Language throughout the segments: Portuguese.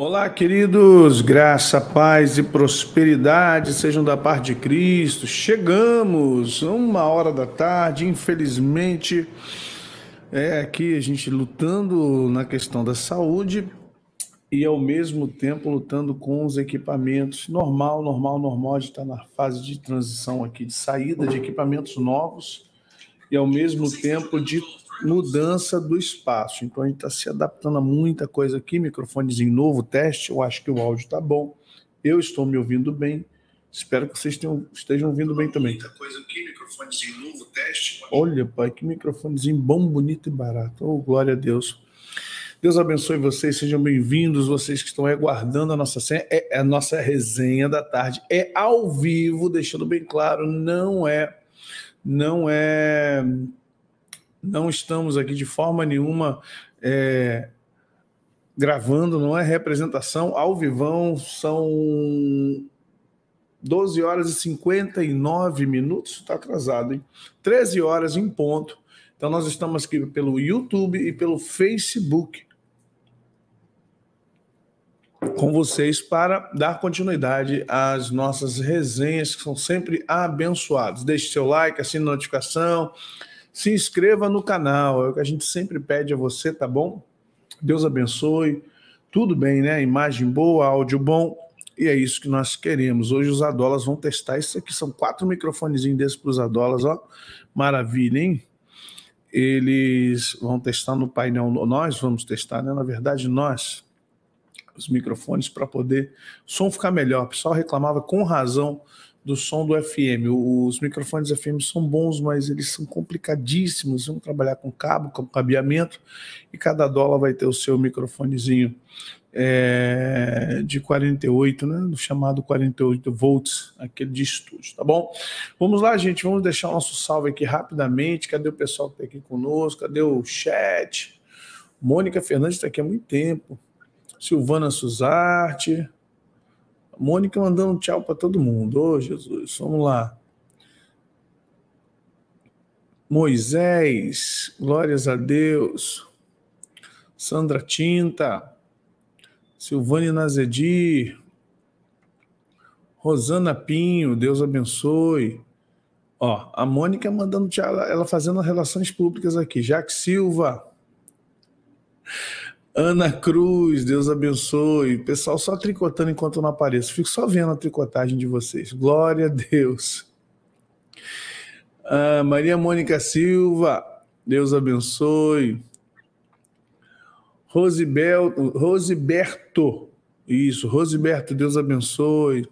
Olá, queridos, graça, paz e prosperidade sejam da parte de Cristo. Chegamos, uma hora da tarde, infelizmente, é aqui a gente lutando na questão da saúde e ao mesmo tempo lutando com os equipamentos. Normal, normal, normal, a gente está na fase de transição aqui, de saída de equipamentos novos e ao mesmo tempo de mudança do espaço. Então a gente está se adaptando a muita coisa aqui. Microfonezinho novo, teste. Eu acho que o áudio está bom. Eu estou me ouvindo bem. Espero que vocês tenham, estejam ouvindo bem também. Muita coisa aqui, microfonezinho novo, teste. Olha, pai, que microfonezinho bom, bonito e barato. Oh, glória a Deus. Deus abençoe vocês, sejam bem-vindos, vocês que estão aguardando a nossa, senha, é, é, a nossa resenha da tarde. É ao vivo, deixando bem claro, não é, não é não estamos aqui de forma nenhuma é, gravando, não é representação ao vivão, são 12 horas e 59 minutos, está atrasado, hein? 13 horas em ponto. Então nós estamos aqui pelo YouTube e pelo Facebook com vocês para dar continuidade às nossas resenhas que são sempre abençoadas. Deixe seu like, assine a notificação, se inscreva no canal, é o que a gente sempre pede a você, tá bom? Deus abençoe, tudo bem, né? Imagem boa, áudio bom, e é isso que nós queremos. Hoje os adolas vão testar isso aqui, são quatro microfonezinhos desses para os adolas, ó, maravilha, hein? Eles vão testar no painel, nós vamos testar, né? Na verdade, nós, os microfones para poder o som ficar melhor. O pessoal reclamava com razão do som do FM. Os microfones FM são bons, mas eles são complicadíssimos. Vamos trabalhar com cabo, com cabeamento, e cada dólar vai ter o seu microfonezinho é, de 48, né? Chamado 48 volts, aquele de estúdio, tá bom? Vamos lá, gente. Vamos deixar o nosso salve aqui rapidamente. Cadê o pessoal que está aqui conosco? Cadê o chat? Mônica Fernandes está aqui há muito tempo. Silvana Suzarte. Mônica mandando tchau para todo mundo. Ô, Jesus, vamos lá. Moisés, glórias a Deus. Sandra Tinta, Silvane Nazedi, Rosana Pinho, Deus abençoe. Ó, a Mônica mandando tchau, ela fazendo relações públicas aqui. Jaque Silva. Ana Cruz, Deus abençoe. Pessoal, só tricotando enquanto eu não apareço. Fico só vendo a tricotagem de vocês. Glória a Deus. Ah, Maria Mônica Silva, Deus abençoe. Rosibel, Rosiberto, isso, Rosiberto, Deus abençoe.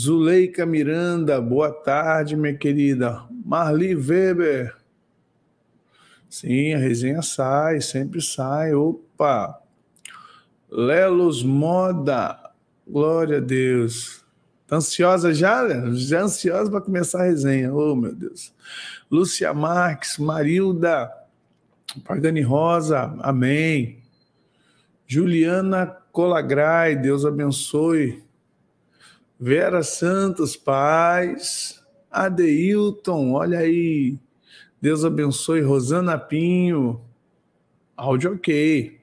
Zuleika Miranda, boa tarde, minha querida. Marli Weber. Sim, a resenha sai, sempre sai. Opa. Opa! Lelos Moda. Glória a Deus. Tá ansiosa já? Já ansiosa para começar a resenha. Oh, meu Deus. Lúcia Marques, Marilda, Pagani Rosa, amém. Juliana Colagrai, Deus abençoe. Vera Santos, paz. Adeilton, olha aí. Deus abençoe. Rosana Pinho, áudio ok.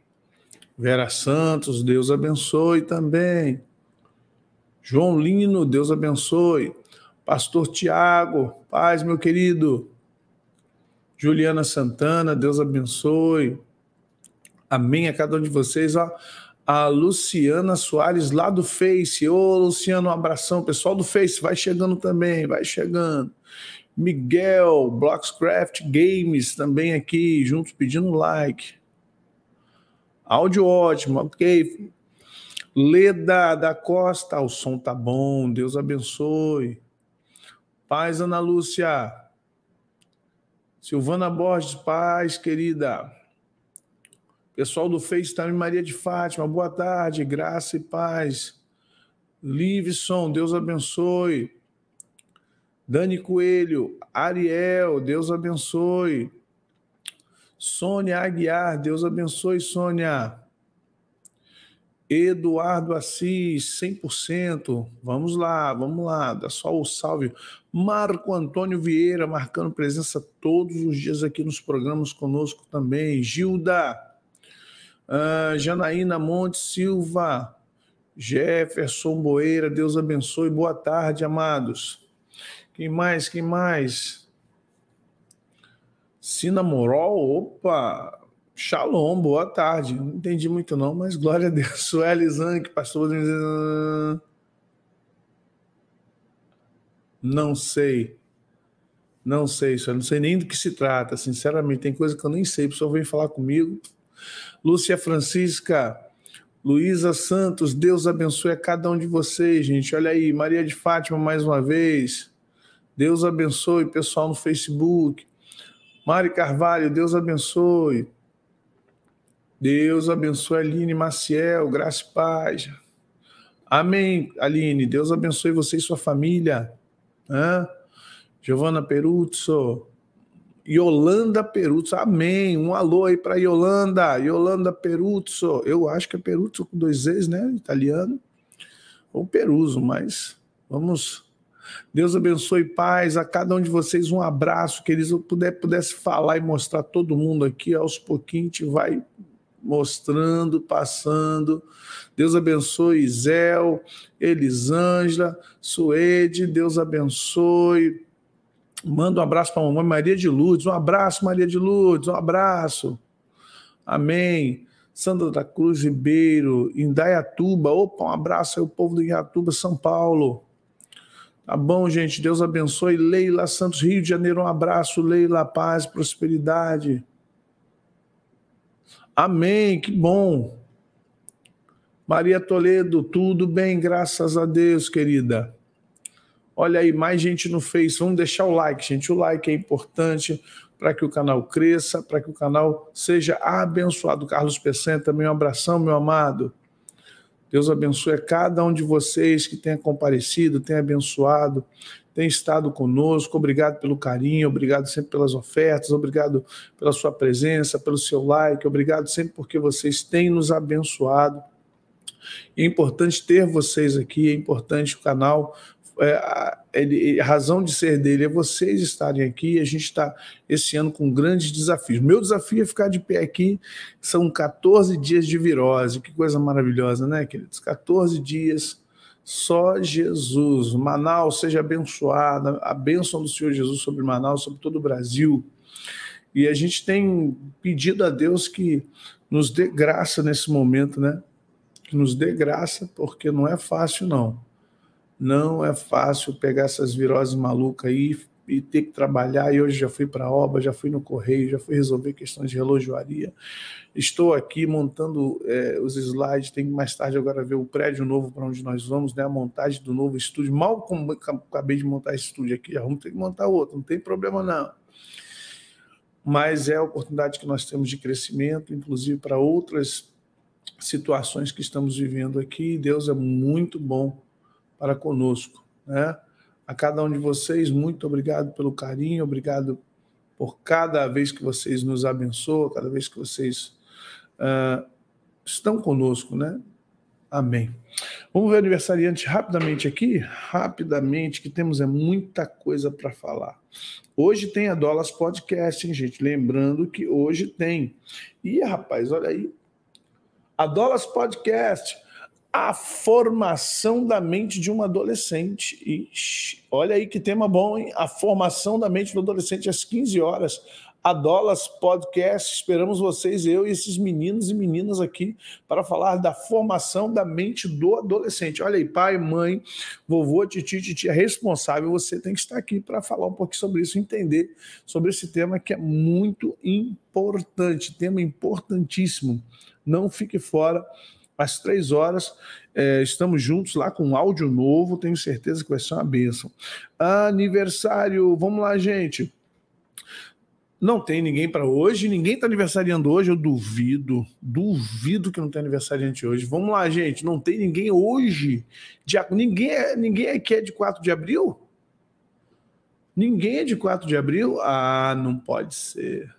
Vera Santos, Deus abençoe também. João Lino, Deus abençoe. Pastor Tiago, paz, meu querido. Juliana Santana, Deus abençoe. Amém a cada um de vocês. Ó, a Luciana Soares lá do Face. Ô, Luciano, um abração. Pessoal do Face, vai chegando também, vai chegando. Miguel, Blockscraft Games também aqui, juntos pedindo like áudio ótimo, ok. Leda da Costa, o som tá bom, Deus abençoe. Paz, Ana Lúcia. Silvana Borges, paz, querida. Pessoal do FaceTime, Maria de Fátima, boa tarde, graça e paz. Livson, Deus abençoe. Dani Coelho, Ariel, Deus abençoe. Sônia Aguiar, Deus abençoe, Sônia. Eduardo Assis, 100%. Vamos lá, vamos lá, dá só o salve. Marco Antônio Vieira, marcando presença todos os dias aqui nos programas conosco também. Gilda, uh, Janaína Monte Silva, Jefferson Boeira, Deus abençoe. Boa tarde, amados. Quem mais? Quem mais? Morol, opa! Shalom, boa tarde. Não entendi muito não, mas glória a Deus. Sueli Zank, pastor... Não sei. Não sei, só não sei nem do que se trata, sinceramente. Tem coisa que eu nem sei, o pessoal vem falar comigo. Lúcia Francisca, Luísa Santos, Deus abençoe a cada um de vocês, gente. Olha aí, Maria de Fátima mais uma vez. Deus abençoe, pessoal no Facebook. Mari Carvalho, Deus abençoe. Deus abençoe Aline Maciel, graça e paz. Amém, Aline. Deus abençoe você e sua família. Hã? Né? Giovana Peruzzo. Yolanda Peruzzo, amém. Um alô aí para Yolanda. Yolanda Peruzzo. Eu acho que é Peruzzo com dois Z's, né? Italiano. Ou Peruso, mas vamos Deus abençoe paz a cada um de vocês. Um abraço, que eles puder, pudesse falar e mostrar todo mundo aqui, aos pouquinhos a gente vai mostrando, passando. Deus abençoe Isel, Elisângela, Suede, Deus abençoe. Manda um abraço para a mamãe Maria de Lourdes. Um abraço, Maria de Lourdes, um abraço. Amém. Sandra da Cruz Ribeiro, Indaiatuba. Opa, um abraço aí, o povo do Indaiatuba, São Paulo. Tá bom, gente. Deus abençoe. Leila Santos, Rio de Janeiro, um abraço. Leila, paz, prosperidade. Amém. Que bom. Maria Toledo, tudo bem, graças a Deus, querida. Olha aí, mais gente no Face. Vamos deixar o like, gente. O like é importante para que o canal cresça, para que o canal seja abençoado. Carlos Pecen, também um abração, meu amado. Deus abençoe a cada um de vocês que tenha comparecido, tenha abençoado, tenha estado conosco. Obrigado pelo carinho, obrigado sempre pelas ofertas, obrigado pela sua presença, pelo seu like, obrigado sempre porque vocês têm nos abençoado. É importante ter vocês aqui, é importante o canal é, ele, a razão de ser dele é vocês estarem aqui. A gente está esse ano com grandes desafios. Meu desafio é ficar de pé aqui. São 14 dias de virose. Que coisa maravilhosa, né, queridos? 14 dias. Só Jesus. Manaus seja abençoada. A bênção do Senhor Jesus sobre Manaus, sobre todo o Brasil. E a gente tem pedido a Deus que nos dê graça nesse momento, né? Que nos dê graça, porque não é fácil, não. Não é fácil pegar essas viroses malucas aí e ter que trabalhar. E hoje já fui para a obra, já fui no correio, já fui resolver questões de relojoaria. Estou aqui montando é, os slides. Tem mais tarde agora ver o prédio novo para onde nós vamos, né? a montagem do novo estúdio. Mal como acabei de montar esse estúdio aqui, já vamos ter que montar outro, não tem problema não. Mas é a oportunidade que nós temos de crescimento, inclusive para outras situações que estamos vivendo aqui. Deus é muito bom para conosco. Né? A cada um de vocês, muito obrigado pelo carinho, obrigado por cada vez que vocês nos abençoam, cada vez que vocês uh, estão conosco, né? Amém. Vamos ver o aniversariante rapidamente aqui? Rapidamente, que temos é muita coisa para falar. Hoje tem a Dolas Podcast, hein, gente? Lembrando que hoje tem. E rapaz, olha aí. A Dolas Podcast a formação da mente de um adolescente. Ixi, olha aí que tema bom, hein? A formação da mente do adolescente às 15 horas. A Dollas Podcast, esperamos vocês, eu e esses meninos e meninas aqui, para falar da formação da mente do adolescente. Olha aí, pai, mãe, vovô, titi, titia, responsável, você tem que estar aqui para falar um pouquinho sobre isso, entender sobre esse tema que é muito importante, tema importantíssimo. Não fique fora às três horas. É, estamos juntos lá com um áudio novo, tenho certeza que vai ser uma bênção. Aniversário, vamos lá, gente. Não tem ninguém para hoje, ninguém está aniversariando hoje, eu duvido, duvido que não tenha aniversariante hoje. Vamos lá, gente, não tem ninguém hoje. Dia, ninguém, é, ninguém aqui é, é de 4 de abril? Ninguém é de 4 de abril? Ah, não pode ser.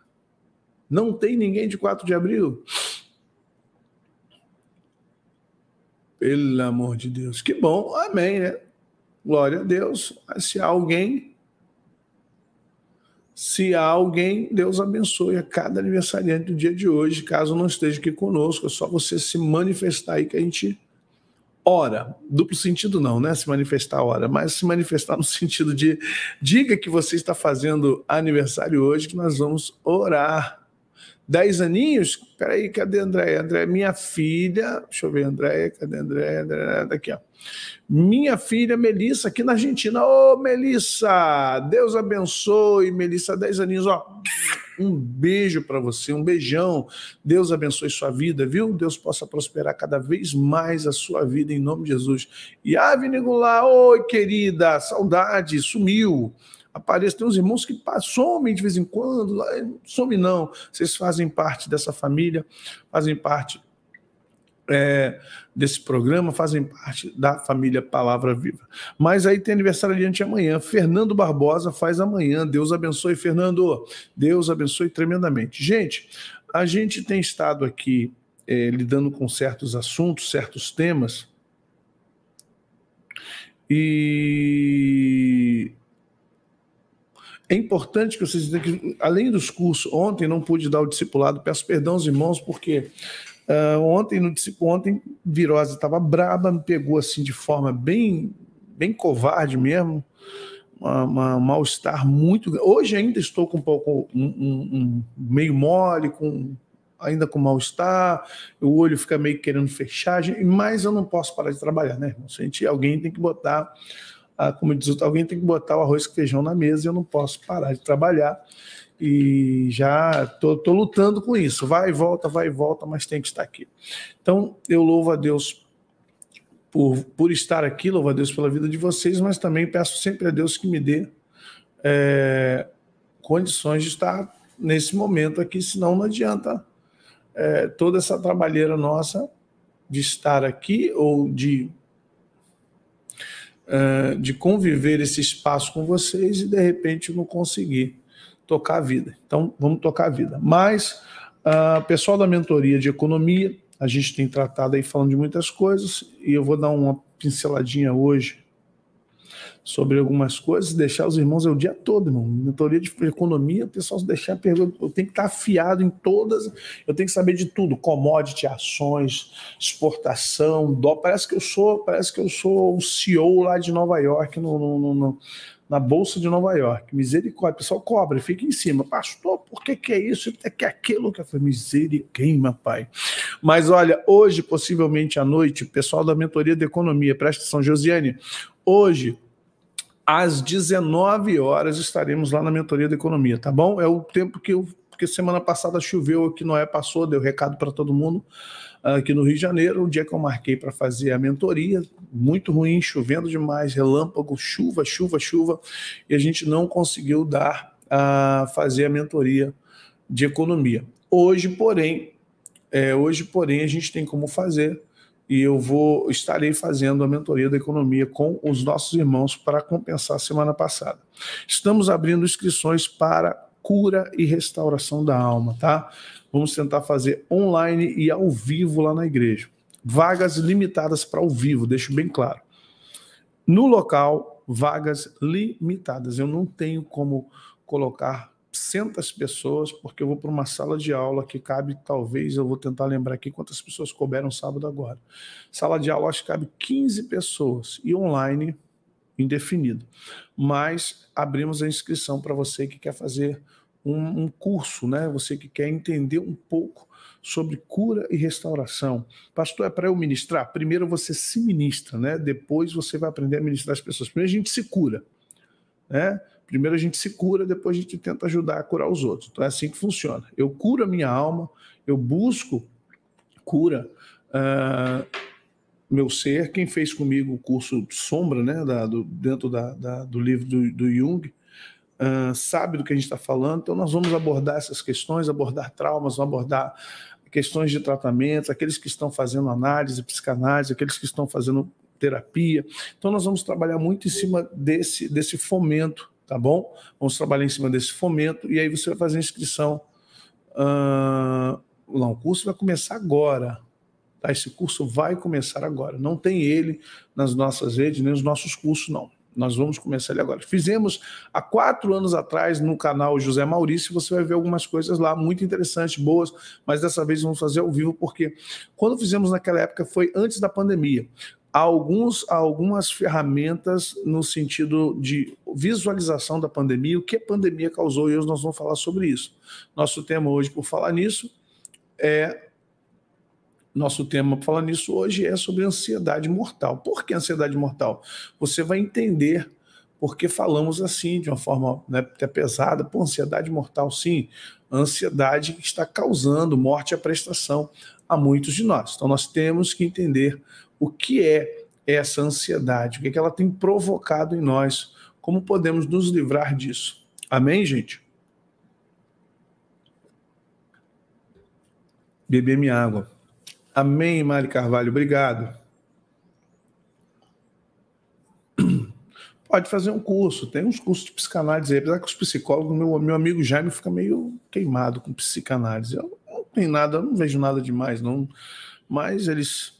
Não tem ninguém de 4 de abril? Pelo amor de Deus. Que bom. Amém, né? Glória a Deus. Se há alguém. Se há alguém, Deus abençoe a cada aniversariante do dia de hoje. Caso não esteja aqui conosco, é só você se manifestar aí que a gente ora. Duplo sentido não, né? Se manifestar ora, mas se manifestar no sentido de diga que você está fazendo aniversário hoje, que nós vamos orar 10 aninhos, peraí, cadê a Andréia? Andréia, é minha filha, deixa eu ver, Andréia, cadê a Andréia? Andréia, daqui, ó. Minha filha Melissa, aqui na Argentina. Ô, Melissa, Deus abençoe, Melissa, 10 aninhos, ó. Um beijo para você, um beijão. Deus abençoe sua vida, viu? Deus possa prosperar cada vez mais a sua vida em nome de Jesus. E Ave oi querida, saudade, sumiu apareça. Tem uns irmãos que somem de vez em quando, eh, some não. Vocês fazem parte dessa família, fazem parte é, desse programa, fazem parte da família Palavra Viva. Mas aí tem aniversário adiante amanhã. Fernando Barbosa faz amanhã. Deus abençoe, Fernando. Deus abençoe tremendamente. Gente, a gente tem estado aqui é, lidando com certos assuntos, certos temas. E é importante que vocês que, além dos cursos, ontem não pude dar o discipulado, peço perdão aos irmãos, porque uh, ontem, no ontem, Virose estava braba, me pegou assim de forma bem, bem covarde mesmo, um mal-estar muito. Hoje ainda estou com um pouco, um, um, meio mole, com ainda com mal-estar, o olho fica meio querendo fechar, mas eu não posso parar de trabalhar, né, irmão? Se a gente, alguém tem que botar ah, como diz outro, alguém tem que botar o arroz com feijão na mesa e eu não posso parar de trabalhar. E já estou lutando com isso. Vai e volta, vai e volta, mas tem que estar aqui. Então, eu louvo a Deus por, por estar aqui, louvo a Deus pela vida de vocês, mas também peço sempre a Deus que me dê é, condições de estar nesse momento aqui, senão não adianta é, toda essa trabalheira nossa de estar aqui ou de é, de conviver esse espaço com vocês e de repente não conseguir tocar a vida. Então, vamos tocar a vida. Mas, uh, pessoal da mentoria de economia, a gente tem tratado aí falando de muitas coisas e eu vou dar uma pinceladinha hoje sobre algumas coisas, deixar os irmãos é o dia todo, irmão. Mentoria de economia, o pessoal deixar pergunta, eu tenho que estar afiado em todas, eu tenho que saber de tudo, commodity, ações, exportação, dó. Parece que eu sou, parece que eu sou o CEO lá de Nova York, no, no, no na Bolsa de Nova York. Misericórdia, o pessoal cobra, fica em cima. Pastor, por que, que é isso? É que é aquilo que eu falei, misericórdia, pai. Mas olha, hoje, possivelmente à noite, o pessoal da mentoria de economia, presta atenção, Josiane, hoje às 19 horas estaremos lá na mentoria da economia, tá bom? É o tempo que eu. Porque semana passada choveu aqui, é? passou, deu recado para todo mundo ah, aqui no Rio de Janeiro. O dia que eu marquei para fazer a mentoria, muito ruim, chovendo demais, relâmpago, chuva, chuva, chuva, e a gente não conseguiu dar a ah, fazer a mentoria de economia. Hoje, porém, é, hoje, porém, a gente tem como fazer e eu vou estarei fazendo a mentoria da economia com os nossos irmãos para compensar a semana passada. Estamos abrindo inscrições para cura e restauração da alma, tá? Vamos tentar fazer online e ao vivo lá na igreja. Vagas limitadas para ao vivo, deixo bem claro. No local, vagas limitadas. Eu não tenho como colocar 400 pessoas, porque eu vou para uma sala de aula que cabe, talvez, eu vou tentar lembrar aqui quantas pessoas couberam sábado agora. Sala de aula, acho que cabe 15 pessoas e online, indefinido. Mas abrimos a inscrição para você que quer fazer um, um curso, né? Você que quer entender um pouco sobre cura e restauração. Pastor, é para eu ministrar? Primeiro você se ministra, né? Depois você vai aprender a ministrar as pessoas. Primeiro a gente se cura, né? Primeiro a gente se cura, depois a gente tenta ajudar a curar os outros. Então é assim que funciona. Eu curo a minha alma, eu busco cura. Uh, meu ser, quem fez comigo o curso Sombra, né, da, do, dentro da, da, do livro do, do Jung, uh, sabe do que a gente está falando. Então, nós vamos abordar essas questões, abordar traumas, vamos abordar questões de tratamento, aqueles que estão fazendo análise, psicanálise, aqueles que estão fazendo terapia. Então, nós vamos trabalhar muito em cima desse, desse fomento tá bom? Vamos trabalhar em cima desse fomento e aí você vai fazer a inscrição. Uh, não, o curso vai começar agora. Tá? Esse curso vai começar agora. Não tem ele nas nossas redes, nem nos nossos cursos, não. Nós vamos começar ele agora. Fizemos há quatro anos atrás no canal José Maurício. Você vai ver algumas coisas lá muito interessantes, boas, mas dessa vez vamos fazer ao vivo, porque quando fizemos naquela época foi antes da pandemia alguns, algumas ferramentas no sentido de visualização da pandemia, o que a pandemia causou, e hoje nós vamos falar sobre isso. Nosso tema hoje, por falar nisso, é. Nosso tema por falar nisso hoje é sobre ansiedade mortal. Por que ansiedade mortal? Você vai entender porque falamos assim, de uma forma né, até pesada, por ansiedade mortal, sim. Ansiedade que está causando morte à prestação a muitos de nós. Então, nós temos que entender o que é essa ansiedade, o que, é que ela tem provocado em nós, como podemos nos livrar disso. Amém, gente? Beber minha água. Amém, Mari Carvalho, obrigado. Pode fazer um curso, tem uns cursos de psicanálise aí, apesar que os psicólogos, meu, meu amigo Jaime fica meio queimado com psicanálise. Eu não tenho nada, eu não vejo nada demais, não. Mas eles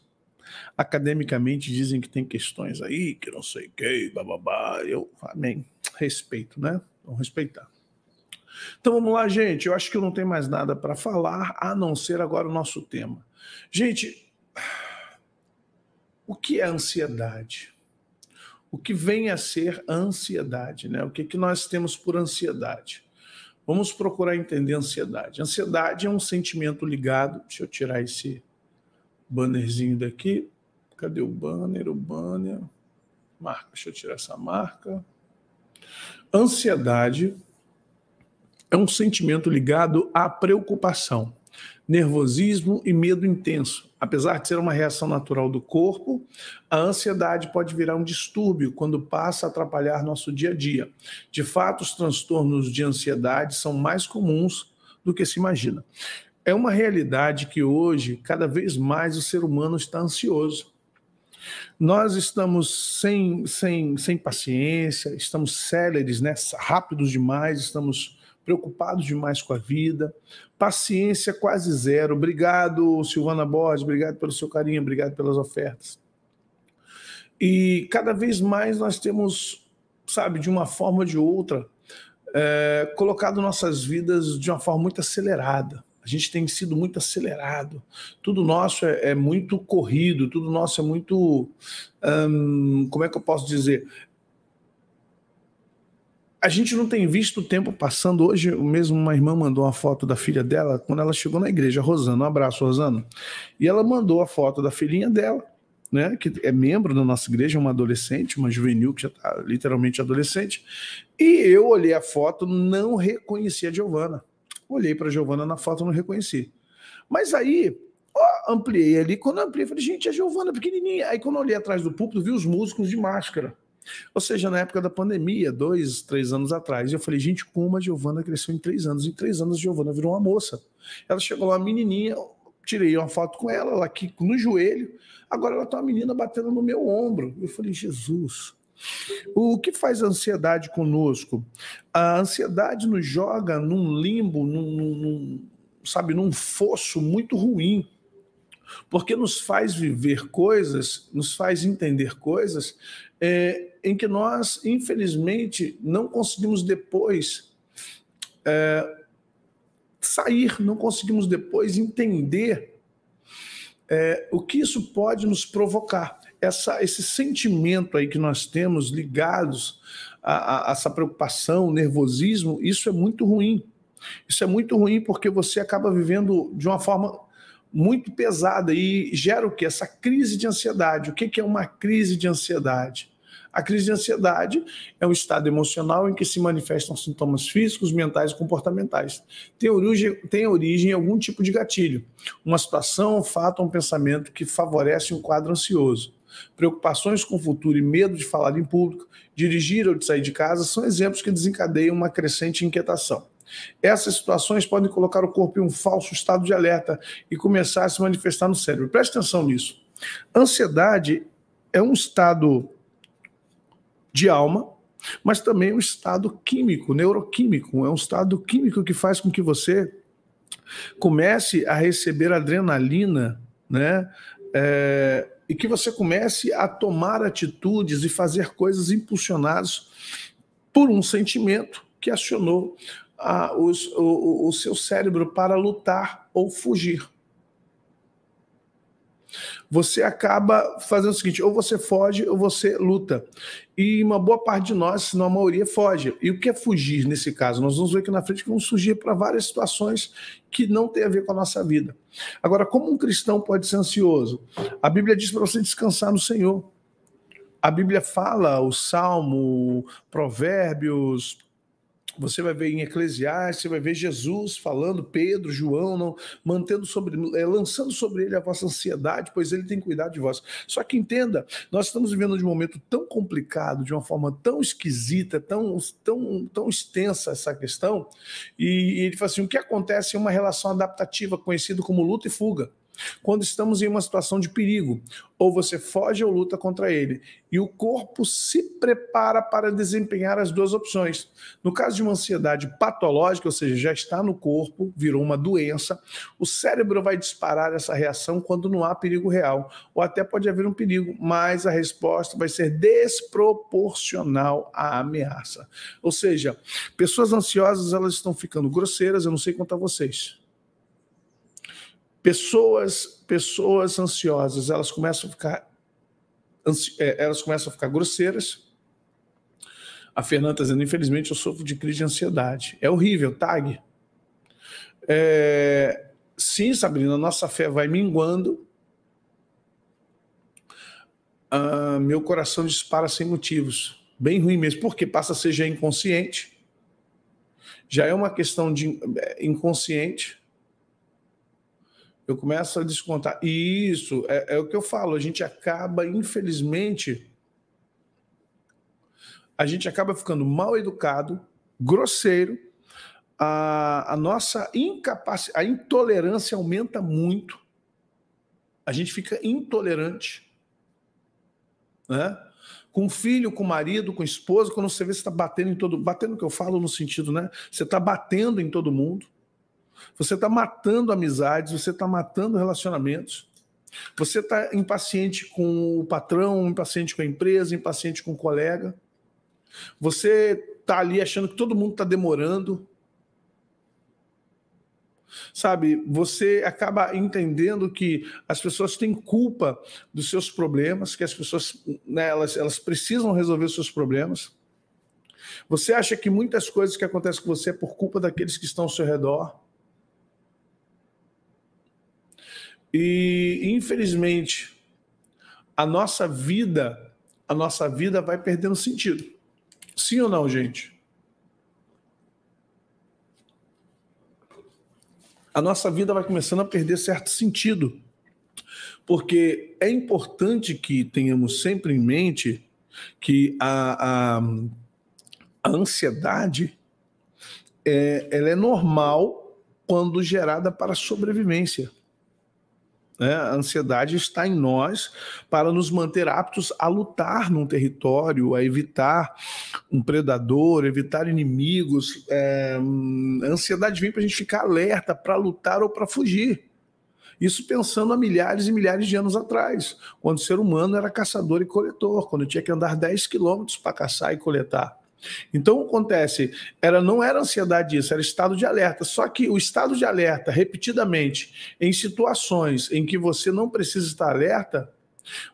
academicamente dizem que tem questões aí, que não sei o que, bababá. Eu, amém. Respeito, né? Vamos respeitar. Então vamos lá, gente. Eu acho que eu não tenho mais nada para falar, a não ser agora o nosso tema. Gente, o que é ansiedade? O que vem a ser ansiedade, né? O que, é que nós temos por ansiedade? Vamos procurar entender ansiedade. Ansiedade é um sentimento ligado. Deixa eu tirar esse bannerzinho daqui. Cadê o banner? O banner. Marca, deixa eu tirar essa marca. Ansiedade é um sentimento ligado à preocupação, nervosismo e medo intenso. Apesar de ser uma reação natural do corpo, a ansiedade pode virar um distúrbio quando passa a atrapalhar nosso dia a dia. De fato, os transtornos de ansiedade são mais comuns do que se imagina. É uma realidade que hoje, cada vez mais, o ser humano está ansioso. Nós estamos sem, sem, sem paciência, estamos céleres, né? rápidos demais, estamos preocupados demais com a vida, paciência quase zero. Obrigado, Silvana Borges, obrigado pelo seu carinho, obrigado pelas ofertas. E cada vez mais nós temos, sabe, de uma forma ou de outra, é, colocado nossas vidas de uma forma muito acelerada. A gente tem sido muito acelerado. Tudo nosso é, é muito corrido, tudo nosso é muito. Hum, como é que eu posso dizer? A gente não tem visto o tempo passando. Hoje mesmo uma irmã mandou uma foto da filha dela quando ela chegou na igreja, Rosana. Um abraço, Rosana. E ela mandou a foto da filhinha dela, né? Que é membro da nossa igreja, uma adolescente, uma juvenil que já está literalmente adolescente. E eu olhei a foto, não reconheci a Giovana. Olhei para Giovana na foto, e não reconheci. Mas aí, ó, ampliei ali. Quando ampliei, falei, gente, a Giovana é pequenininha. Aí quando olhei atrás do púlpito, vi os músicos de máscara. Ou seja, na época da pandemia, dois, três anos atrás, eu falei, gente, como a Giovana cresceu em três anos. Em três anos, a Giovana virou uma moça. Ela chegou lá, menininha, tirei uma foto com ela, ela aqui no joelho. Agora ela tá uma menina batendo no meu ombro. Eu falei, Jesus, o que faz a ansiedade conosco? A ansiedade nos joga num limbo, num, num, sabe, num fosso muito ruim, porque nos faz viver coisas, nos faz entender coisas é, em que nós, infelizmente, não conseguimos depois é, sair, não conseguimos depois entender é, o que isso pode nos provocar essa, esse sentimento aí que nós temos ligados a, a, a essa preocupação, nervosismo, isso é muito ruim. Isso é muito ruim porque você acaba vivendo de uma forma muito pesada e gera o que? Essa crise de ansiedade. O que é uma crise de ansiedade? A crise de ansiedade é um estado emocional em que se manifestam sintomas físicos, mentais e comportamentais. Tem origem, tem origem em algum tipo de gatilho, uma situação, um fato um pensamento que favorece um quadro ansioso. Preocupações com o futuro e medo de falar em público, dirigir ou de sair de casa são exemplos que desencadeiam uma crescente inquietação. Essas situações podem colocar o corpo em um falso estado de alerta e começar a se manifestar no cérebro. Preste atenção nisso. Ansiedade é um estado de alma, mas também é um estado químico, neuroquímico. É um estado químico que faz com que você comece a receber adrenalina, né? É, e que você comece a tomar atitudes e fazer coisas impulsionadas por um sentimento que acionou a ah, os, o, o seu cérebro para lutar ou fugir você acaba fazendo o seguinte: ou você foge ou você luta. E uma boa parte de nós, se não a maioria, foge. E o que é fugir nesse caso? Nós vamos ver aqui na frente que vão surgir para várias situações que não tem a ver com a nossa vida. Agora, como um cristão pode ser ansioso? A Bíblia diz para você descansar no Senhor. A Bíblia fala, o Salmo, Provérbios, você vai ver em Eclesiastes, você vai ver Jesus falando, Pedro, João, não, mantendo sobre, é, lançando sobre ele a vossa ansiedade, pois ele tem cuidado de vós. Só que entenda, nós estamos vivendo de um momento tão complicado, de uma forma tão esquisita, tão, tão, tão extensa essa questão, e, e ele fala assim: o que acontece é uma relação adaptativa, conhecida como luta e fuga. Quando estamos em uma situação de perigo, ou você foge ou luta contra ele, e o corpo se prepara para desempenhar as duas opções. No caso de uma ansiedade patológica, ou seja, já está no corpo, virou uma doença, o cérebro vai disparar essa reação quando não há perigo real, ou até pode haver um perigo, mas a resposta vai ser desproporcional à ameaça. Ou seja, pessoas ansiosas, elas estão ficando grosseiras, eu não sei a vocês Pessoas, pessoas ansiosas, elas começam a ficar é, elas começam a ficar grosseiras. A Fernanda tá dizendo, infelizmente, eu sofro de crise de ansiedade. É horrível, tag. É... Sim, Sabrina, nossa fé vai minguando. Ah, meu coração dispara sem motivos. Bem ruim mesmo, porque passa a ser já inconsciente. Já é uma questão de é, inconsciente. Eu começo a descontar. E isso é, é o que eu falo. A gente acaba, infelizmente, a gente acaba ficando mal educado, grosseiro. A, a nossa incapacidade, a intolerância aumenta muito. A gente fica intolerante. Né? com filho, com marido, com esposa, quando você vê você está batendo em todo batendo o que eu falo no sentido, né? Você está batendo em todo mundo. Você está matando amizades, você está matando relacionamentos. Você está impaciente com o patrão, impaciente com a empresa, impaciente com o colega. Você está ali achando que todo mundo está demorando. Sabe, você acaba entendendo que as pessoas têm culpa dos seus problemas, que as pessoas né, elas, elas precisam resolver os seus problemas. Você acha que muitas coisas que acontecem com você é por culpa daqueles que estão ao seu redor. E infelizmente a nossa vida, a nossa vida vai perdendo sentido. Sim ou não, gente? A nossa vida vai começando a perder certo sentido. Porque é importante que tenhamos sempre em mente que a, a, a ansiedade é, ela é normal quando gerada para sobrevivência. Né? A ansiedade está em nós para nos manter aptos a lutar num território, a evitar um predador, evitar inimigos. É... A ansiedade vem para a gente ficar alerta para lutar ou para fugir. Isso pensando há milhares e milhares de anos atrás, quando o ser humano era caçador e coletor, quando tinha que andar 10 quilômetros para caçar e coletar. Então, acontece, era não era ansiedade isso, era estado de alerta. Só que o estado de alerta, repetidamente, em situações em que você não precisa estar alerta,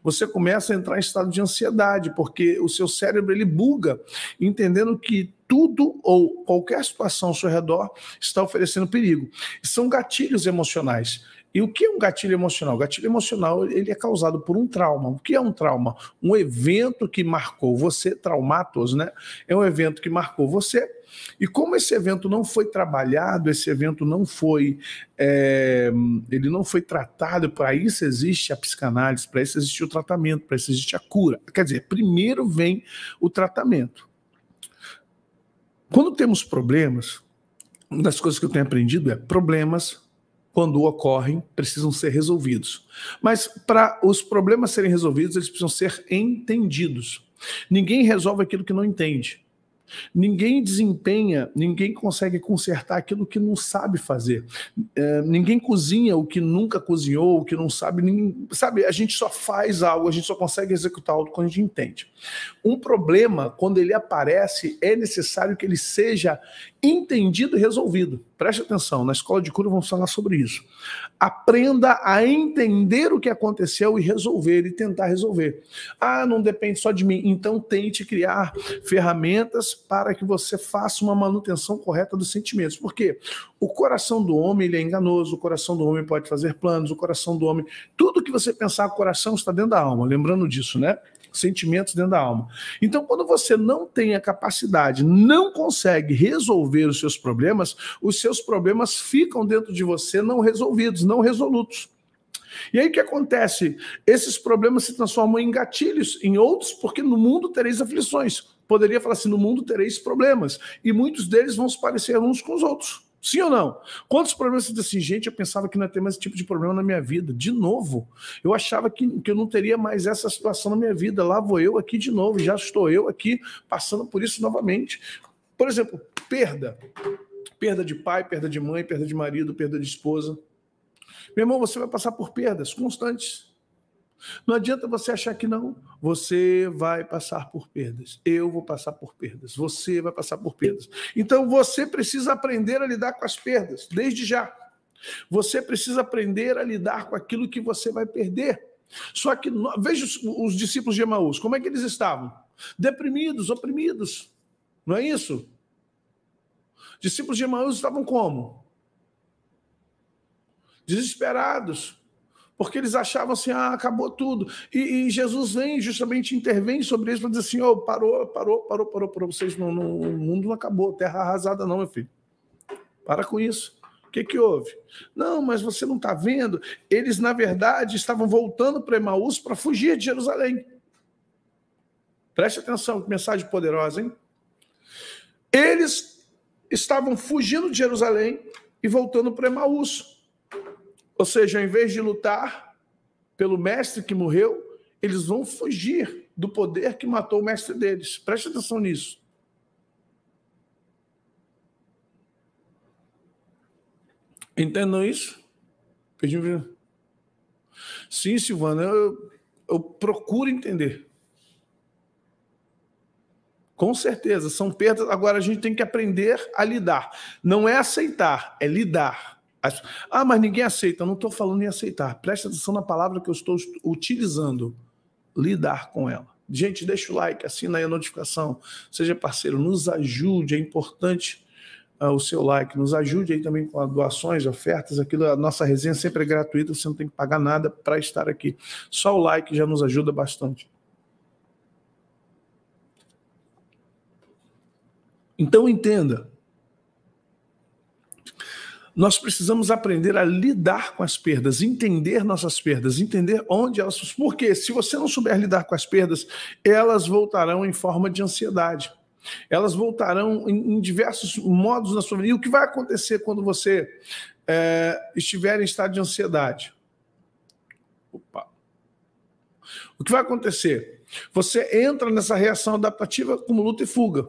você começa a entrar em estado de ansiedade, porque o seu cérebro ele buga, entendendo que tudo ou qualquer situação ao seu redor está oferecendo perigo. São gatilhos emocionais. E o que é um gatilho emocional? O gatilho emocional ele é causado por um trauma. O que é um trauma? Um evento que marcou você, traumatos, né? É um evento que marcou você. E como esse evento não foi trabalhado, esse evento não foi, é, ele não foi tratado. Para isso existe a psicanálise, para isso existe o tratamento, para isso existe a cura. Quer dizer, primeiro vem o tratamento. Quando temos problemas, uma das coisas que eu tenho aprendido é problemas quando ocorrem, precisam ser resolvidos. Mas para os problemas serem resolvidos, eles precisam ser entendidos. Ninguém resolve aquilo que não entende. Ninguém desempenha, ninguém consegue consertar aquilo que não sabe fazer. É, ninguém cozinha o que nunca cozinhou, o que não sabe. Ninguém, sabe, a gente só faz algo, a gente só consegue executar algo quando a gente entende. Um problema, quando ele aparece, é necessário que ele seja entendido e resolvido. Preste atenção, na escola de cura vamos falar sobre isso. Aprenda a entender o que aconteceu e resolver, e tentar resolver. Ah, não depende só de mim. Então tente criar ferramentas para que você faça uma manutenção correta dos sentimentos. Porque o coração do homem ele é enganoso, o coração do homem pode fazer planos, o coração do homem. Tudo que você pensar, o coração está dentro da alma, lembrando disso, né? Sentimentos dentro da alma. Então, quando você não tem a capacidade, não consegue resolver os seus problemas, os seus problemas ficam dentro de você não resolvidos, não resolutos. E aí o que acontece? Esses problemas se transformam em gatilhos, em outros, porque no mundo tereis aflições poderia falar assim: no mundo tereis problemas, e muitos deles vão se parecer uns com os outros. Sim ou não? Quantos problemas você diz assim, gente, eu pensava que não ia ter mais esse tipo de problema na minha vida, de novo. Eu achava que, que eu não teria mais essa situação na minha vida, lá vou eu aqui de novo, já estou eu aqui passando por isso novamente. Por exemplo, perda. Perda de pai, perda de mãe, perda de marido, perda de esposa. Meu irmão, você vai passar por perdas constantes. Não adianta você achar que não. Você vai passar por perdas. Eu vou passar por perdas. Você vai passar por perdas. Então você precisa aprender a lidar com as perdas, desde já. Você precisa aprender a lidar com aquilo que você vai perder. Só que veja os, discípulos de Emaús, como é que eles estavam? Deprimidos, oprimidos. Não é isso? Discípulos de Emaús estavam como? Desesperados, porque eles achavam assim, ah, acabou tudo. E, e Jesus vem justamente intervém sobre eles para dizer assim, oh, parou, parou, parou, parou, parou. Vocês não, não, o mundo não acabou, terra arrasada não, meu filho. Para com isso. O que, que houve? Não, mas você não está vendo. Eles, na verdade, estavam voltando para Emaús para fugir de Jerusalém. Preste atenção, que mensagem poderosa, hein? Eles estavam fugindo de Jerusalém e voltando para Emaús ou seja, ao invés de lutar pelo mestre que morreu, eles vão fugir do poder que matou o mestre deles. Preste atenção nisso. Entendam isso? Sim, Silvana, eu, eu procuro entender. Com certeza, são perdas. Agora a gente tem que aprender a lidar. Não é aceitar, é lidar. Ah, mas ninguém aceita. Eu não estou falando em aceitar. Presta atenção na palavra que eu estou utilizando. Lidar com ela. Gente, deixa o like, assina aí a notificação. Seja parceiro, nos ajude. É importante uh, o seu like. Nos ajude aí também com doações, ofertas. Aquilo, a nossa resenha sempre é gratuita. Você não tem que pagar nada para estar aqui. Só o like já nos ajuda bastante. Então entenda, nós precisamos aprender a lidar com as perdas, entender nossas perdas, entender onde elas. Porque se você não souber lidar com as perdas, elas voltarão em forma de ansiedade. Elas voltarão em, em diversos modos na sua vida. E o que vai acontecer quando você é, estiver em estado de ansiedade? Opa. O que vai acontecer? Você entra nessa reação adaptativa como luta e fuga.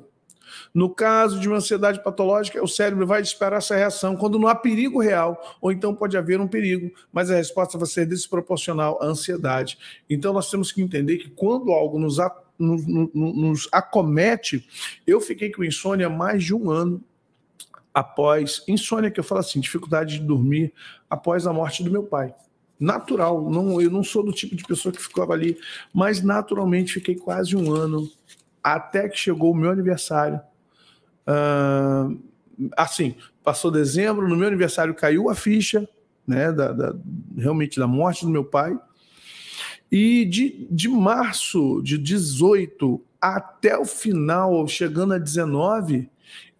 No caso de uma ansiedade patológica, o cérebro vai disparar essa reação quando não há perigo real, ou então pode haver um perigo, mas a resposta vai ser desproporcional à ansiedade. Então nós temos que entender que quando algo nos, a, nos, nos acomete, eu fiquei com insônia mais de um ano após insônia, que eu falo assim, dificuldade de dormir após a morte do meu pai natural. Não, eu não sou do tipo de pessoa que ficava ali, mas naturalmente fiquei quase um ano até que chegou o meu aniversário. Uh, assim, passou dezembro, no meu aniversário caiu a ficha, né, da, da, realmente da morte do meu pai. E de, de março de 18 até o final, chegando a 19,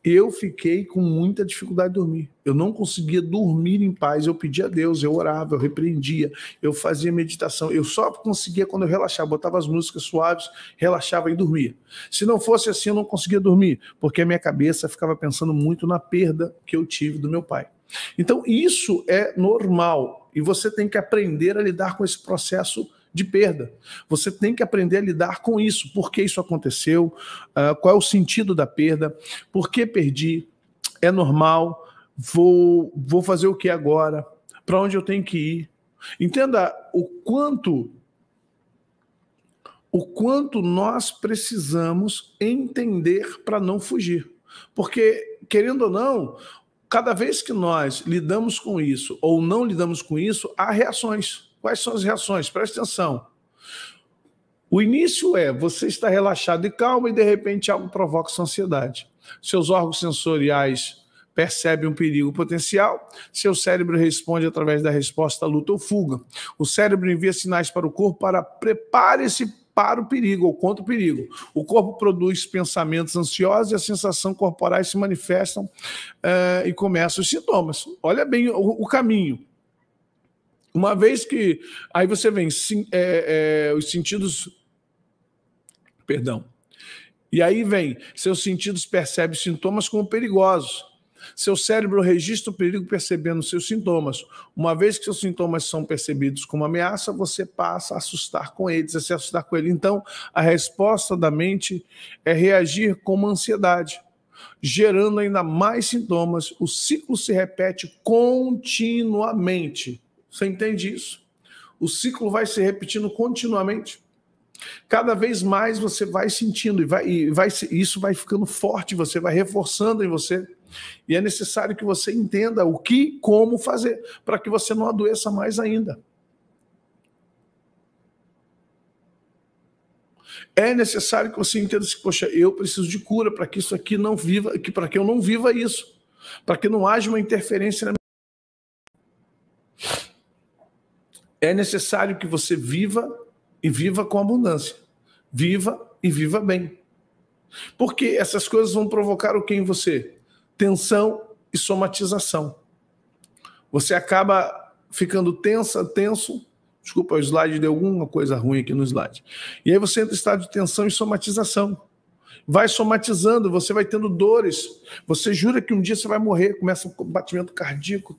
eu fiquei com muita dificuldade de dormir. Eu não conseguia dormir em paz. Eu pedia a Deus, eu orava, eu repreendia, eu fazia meditação. Eu só conseguia quando eu relaxava, botava as músicas suaves, relaxava e dormia. Se não fosse assim, eu não conseguia dormir, porque a minha cabeça ficava pensando muito na perda que eu tive do meu pai. Então, isso é normal e você tem que aprender a lidar com esse processo de perda. Você tem que aprender a lidar com isso. Por que isso aconteceu? Uh, qual é o sentido da perda? Por que perdi? É normal? Vou, vou fazer o que agora? Para onde eu tenho que ir? Entenda o quanto o quanto nós precisamos entender para não fugir. Porque, querendo ou não, cada vez que nós lidamos com isso ou não lidamos com isso, há reações. Quais são as reações? Preste atenção. O início é você está relaxado e calmo e de repente algo provoca sua ansiedade. Seus órgãos sensoriais percebem um perigo potencial, seu cérebro responde através da resposta luta ou fuga. O cérebro envia sinais para o corpo para prepare-se para o perigo ou contra o perigo. O corpo produz pensamentos ansiosos e as sensações corporais se manifestam uh, e começam os sintomas. Olha bem o, o caminho. Uma vez que. Aí você vem sim, é, é, os sentidos. Perdão. E aí vem, seus sentidos percebem sintomas como perigosos. Seu cérebro registra o perigo percebendo seus sintomas. Uma vez que seus sintomas são percebidos como ameaça, você passa a assustar com eles, a se assustar com eles. Então, a resposta da mente é reagir uma ansiedade, gerando ainda mais sintomas. O ciclo se repete continuamente. Você entende isso? O ciclo vai se repetindo continuamente. Cada vez mais você vai sentindo e, vai, e vai, isso vai ficando forte, você vai reforçando em você. E é necessário que você entenda o que, como fazer, para que você não adoeça mais ainda. É necessário que você entenda se, assim, poxa, eu preciso de cura para que isso aqui não viva, que para que eu não viva isso, para que não haja uma interferência na minha é necessário que você viva e viva com abundância. Viva e viva bem. Porque essas coisas vão provocar o que em você? Tensão e somatização. Você acaba ficando tensa, tenso. Desculpa, o slide deu alguma coisa ruim aqui no slide. E aí você entra em estado de tensão e somatização vai somatizando, você vai tendo dores. Você jura que um dia você vai morrer, começa um batimento cardíaco,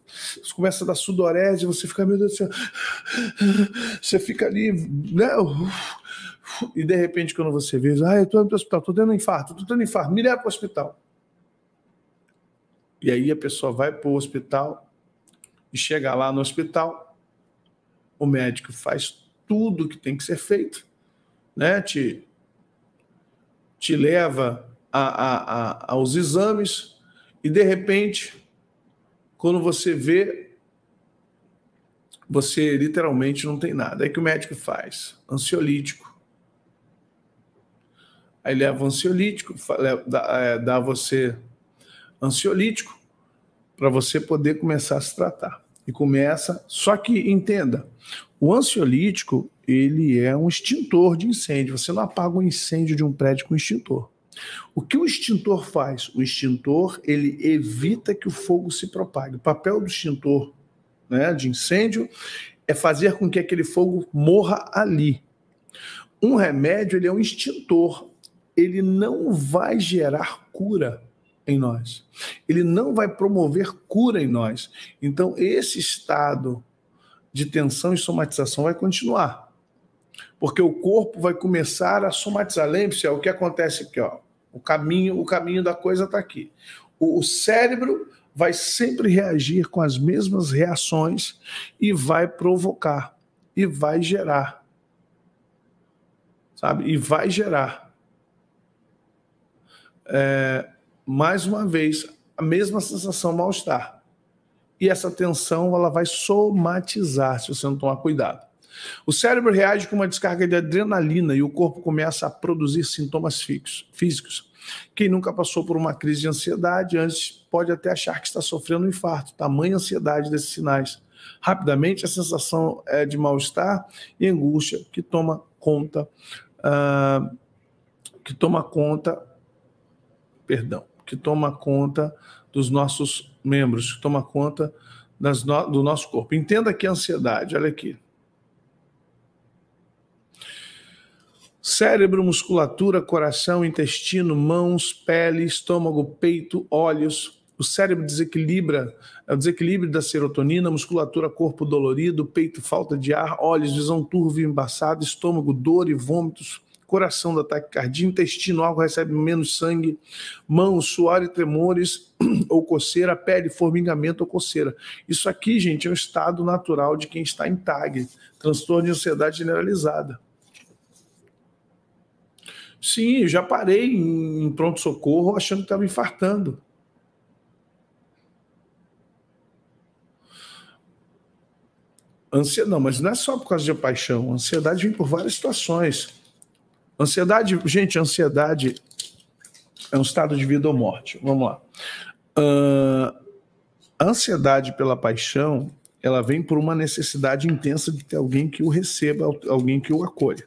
começa a dar sudorese, você fica, meu Deus do céu, você fica ali, né? E de repente, quando você vê, ah, eu estou no hospital, estou tendo infarto, estou tendo infarto, me leva para o hospital. E aí a pessoa vai para o hospital e chega lá no hospital, o médico faz tudo que tem que ser feito, né? Te te leva a, a, a, aos exames e de repente, quando você vê, você literalmente não tem nada. é que o médico faz? Ansiolítico. Aí leva ansiolítico, é, dá você ansiolítico para você poder começar a se tratar e começa. Só que entenda, o ansiolítico ele é um extintor de incêndio. Você não apaga um incêndio de um prédio com extintor. O que o extintor faz? O extintor ele evita que o fogo se propague. O papel do extintor né, de incêndio é fazer com que aquele fogo morra ali. Um remédio ele é um extintor. Ele não vai gerar cura em nós. Ele não vai promover cura em nós. Então, esse estado de tensão e somatização vai continuar. Porque o corpo vai começar a somatizar. Lembre-se, é o que acontece aqui, ó. O caminho, o caminho da coisa está aqui. O, o cérebro vai sempre reagir com as mesmas reações e vai provocar e vai gerar. Sabe? E vai gerar. É, mais uma vez, a mesma sensação mal-estar. E essa tensão ela vai somatizar se você não tomar cuidado. O cérebro reage com uma descarga de adrenalina e o corpo começa a produzir sintomas físicos. Quem nunca passou por uma crise de ansiedade antes pode até achar que está sofrendo um infarto, tamanha ansiedade desses sinais. Rapidamente, a sensação é de mal-estar e angústia que toma conta, uh, que toma conta, perdão, que toma conta dos nossos membros, que toma conta no, do nosso corpo. Entenda que a ansiedade, olha aqui. Cérebro, musculatura, coração, intestino, mãos, pele, estômago, peito, olhos. O cérebro desequilibra, é o desequilíbrio da serotonina, musculatura, corpo dolorido, peito, falta de ar, olhos, visão turva e embaçada, estômago, dor e vômitos, coração da taquicardia, intestino, algo recebe menos sangue, mãos, suor e tremores ou coceira, pele, formigamento ou coceira. Isso aqui, gente, é um estado natural de quem está em TAG, transtorno de ansiedade generalizada. Sim, eu já parei em pronto-socorro achando que estava infartando. Ansiedade, não, mas não é só por causa de paixão. A ansiedade vem por várias situações. Ansiedade, gente, ansiedade é um estado de vida ou morte. Vamos lá. Uh, a ansiedade pela paixão, ela vem por uma necessidade intensa de ter alguém que o receba, alguém que o acolha.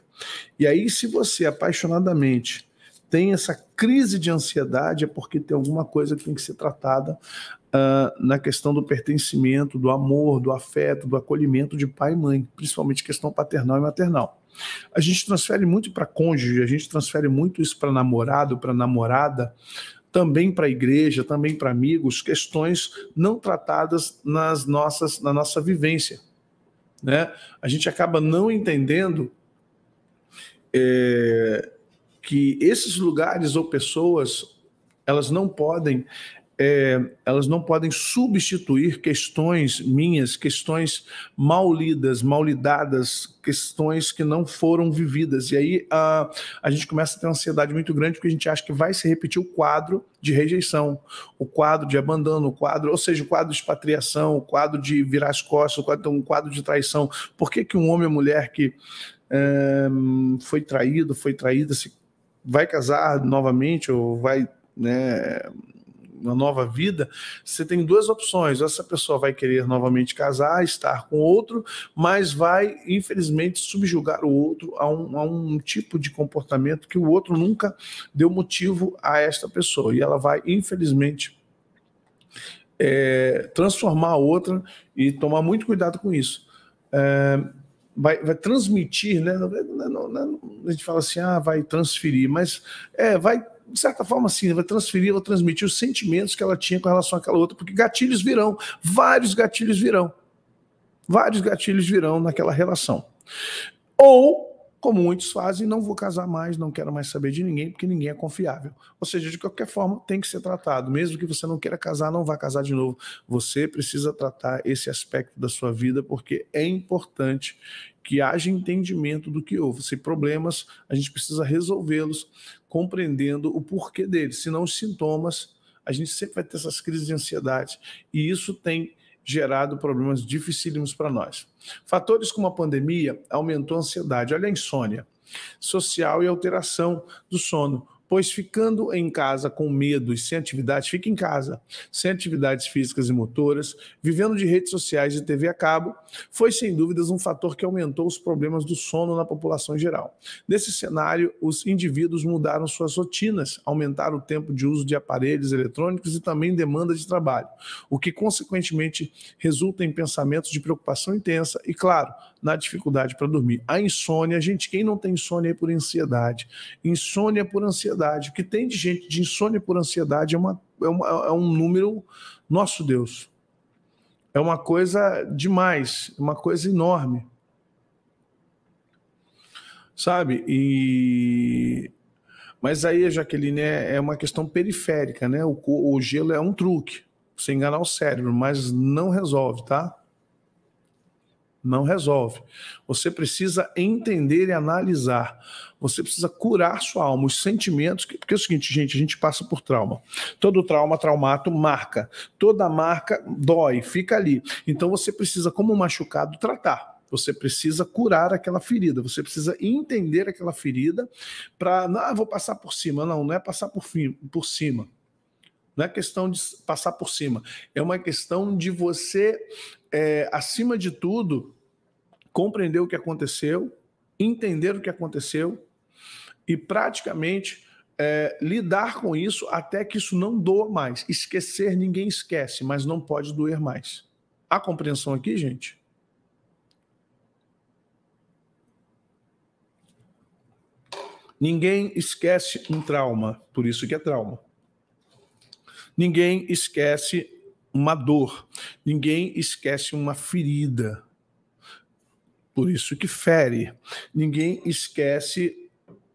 E aí, se você apaixonadamente tem essa crise de ansiedade, é porque tem alguma coisa que tem que ser tratada uh, na questão do pertencimento, do amor, do afeto, do acolhimento de pai e mãe, principalmente questão paternal e maternal. A gente transfere muito para cônjuge, a gente transfere muito isso para namorado, para namorada, também para igreja, também para amigos, questões não tratadas nas nossas, na nossa vivência. Né? A gente acaba não entendendo é, que esses lugares ou pessoas elas não podem é, elas não podem substituir questões minhas, questões mal lidas, mal lidadas, questões que não foram vividas. E aí a, a gente começa a ter uma ansiedade muito grande porque a gente acha que vai se repetir o quadro de rejeição, o quadro de abandono, o quadro, ou seja, o quadro de expatriação, o quadro de virar as costas, o quadro, então, um quadro de traição. Por que, que um homem ou mulher que é, foi traído, foi traída, se vai casar novamente ou vai né, uma nova vida, você tem duas opções. Essa pessoa vai querer novamente casar, estar com outro, mas vai, infelizmente, subjugar o outro a um, a um tipo de comportamento que o outro nunca deu motivo a esta pessoa. E ela vai, infelizmente, é, transformar a outra e tomar muito cuidado com isso. É, Vai, vai, transmitir, né? a gente fala assim, ah, vai transferir, mas é, vai de certa forma, assim, vai transferir, vai transmitir os sentimentos que ela tinha com relação àquela outra, porque gatilhos virão, vários gatilhos virão. Vários gatilhos virão naquela relação. Ou como muitos fazem, não vou casar mais, não quero mais saber de ninguém, porque ninguém é confiável. Ou seja, de qualquer forma, tem que ser tratado. Mesmo que você não queira casar, não vá casar de novo. Você precisa tratar esse aspecto da sua vida, porque é importante que haja entendimento do que houve. Se problemas, a gente precisa resolvê-los, compreendendo o porquê deles. Senão, os sintomas, a gente sempre vai ter essas crises de ansiedade. E isso tem gerado problemas dificílimos para nós. Fatores como a pandemia aumentou a ansiedade, olha a insônia, social e alteração do sono, Pois ficando em casa com medo e sem atividades, fica em casa, sem atividades físicas e motoras, vivendo de redes sociais e TV a cabo, foi sem dúvidas um fator que aumentou os problemas do sono na população geral. Nesse cenário, os indivíduos mudaram suas rotinas, aumentaram o tempo de uso de aparelhos eletrônicos e também demanda de trabalho, o que consequentemente resulta em pensamentos de preocupação intensa e, claro, na dificuldade para dormir. A insônia, gente, quem não tem insônia é por ansiedade. Insônia por ansiedade. O que tem de gente de insônia por ansiedade é, uma, é, uma, é um número, nosso Deus. É uma coisa demais, uma coisa enorme. Sabe? E mas aí, Jaqueline, é, é uma questão periférica, né? O, o, gelo é um truque, você enganar o cérebro, mas não resolve, tá? não resolve. Você precisa entender e analisar. Você precisa curar sua alma, os sentimentos. Porque é o seguinte, gente, a gente passa por trauma. Todo trauma, traumato, marca. Toda marca dói, fica ali. Então você precisa, como machucado, tratar. Você precisa curar aquela ferida, você precisa entender aquela ferida para. Não, vou passar por cima. Não, não é passar por, fim, por cima. Não é questão de passar por cima. É uma questão de você, é, acima de tudo, compreender o que aconteceu, entender o que aconteceu e praticamente é, lidar com isso até que isso não doa mais. Esquecer ninguém esquece, mas não pode doer mais. A compreensão aqui, gente? Ninguém esquece um trauma, por isso que é trauma. Ninguém esquece uma dor, ninguém esquece uma ferida, por isso que fere. Ninguém esquece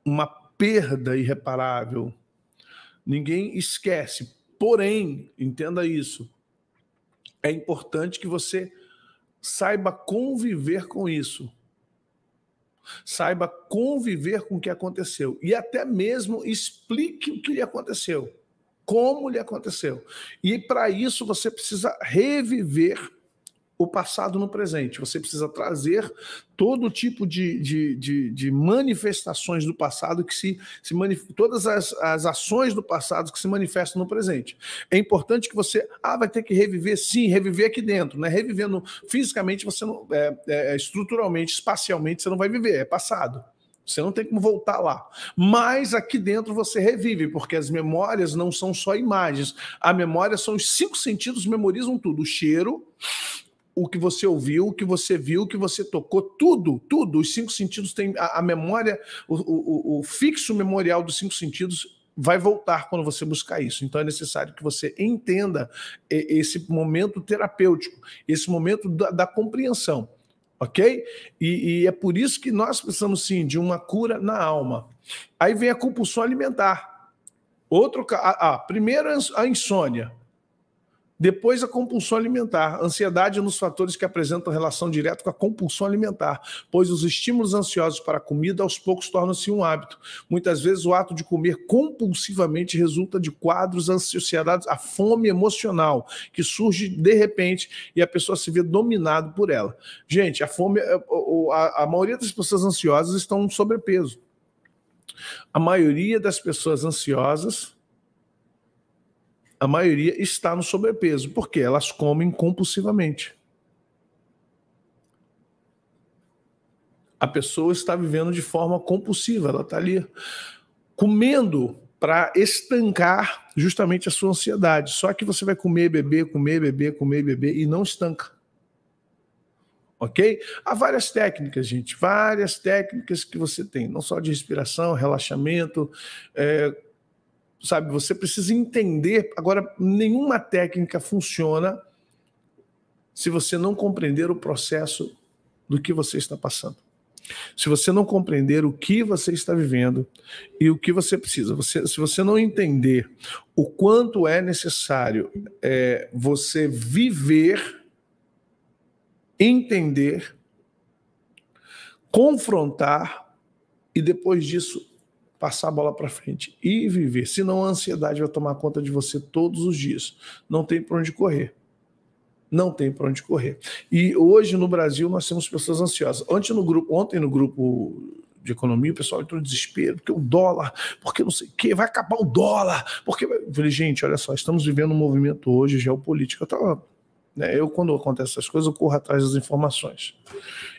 uma perda irreparável. Ninguém esquece. Porém, entenda isso. É importante que você saiba conviver com isso. Saiba conviver com o que aconteceu e até mesmo explique o que lhe aconteceu, como lhe aconteceu. E para isso você precisa reviver o passado no presente. Você precisa trazer todo tipo de, de, de, de manifestações do passado que se, se manif... todas as, as ações do passado que se manifestam no presente. É importante que você ah, vai ter que reviver, sim, reviver aqui dentro, né? Revivendo fisicamente, você não é, é, estruturalmente, espacialmente, você não vai viver, é passado. Você não tem como voltar lá. Mas aqui dentro você revive, porque as memórias não são só imagens. A memória são os cinco sentidos, memorizam tudo: o cheiro, o que você ouviu, o que você viu, o que você tocou, tudo, tudo. Os cinco sentidos têm a, a memória, o, o, o fixo memorial dos cinco sentidos vai voltar quando você buscar isso. Então é necessário que você entenda esse momento terapêutico, esse momento da, da compreensão, ok? E, e, é por isso que nós precisamos sim de uma cura na alma. Aí vem a compulsão alimentar. Outro, ah, primeiro a insônia. Depois, a compulsão alimentar. Ansiedade é um dos fatores que apresentam relação direta com a compulsão alimentar, pois os estímulos ansiosos para a comida aos poucos tornam-se um hábito. Muitas vezes, o ato de comer compulsivamente resulta de quadros associados à fome emocional, que surge de repente e a pessoa se vê dominada por ela. Gente, a fome, eh, a, a maioria das pessoas ansiosas estão sobrepeso. A maioria das pessoas ansiosas a maioria está no sobrepeso, porque elas comem compulsivamente. A pessoa está vivendo de forma compulsiva, ela está ali comendo para estancar justamente a sua ansiedade. Só que você vai comer, beber, comer, beber, comer, beber e não estanca. Ok? Há várias técnicas, gente, várias técnicas que você tem, não só de respiração, relaxamento, é, sabe? Você precisa entender. Agora, nenhuma técnica funciona se você não compreender o processo do que você está passando. Se você não compreender o que você está vivendo e o que você precisa, você, se você não entender o quanto é necessário é, você viver, entender, confrontar e depois disso passar a bola para frente e viver. Senão a ansiedade vai tomar conta de você todos os dias. Não tem para onde correr. Não tem para onde correr. E hoje no Brasil nós temos pessoas ansiosas. Ontem no grupo, ontem no grupo de economia, o pessoal entrou em desespero, porque o dólar, porque não sei o quê, vai acabar o dólar, porque. Eu falei, gente, olha só, estamos vivendo um movimento hoje geopolítico. Eu estava né? Eu, quando acontece essas coisas, eu corro atrás das informações.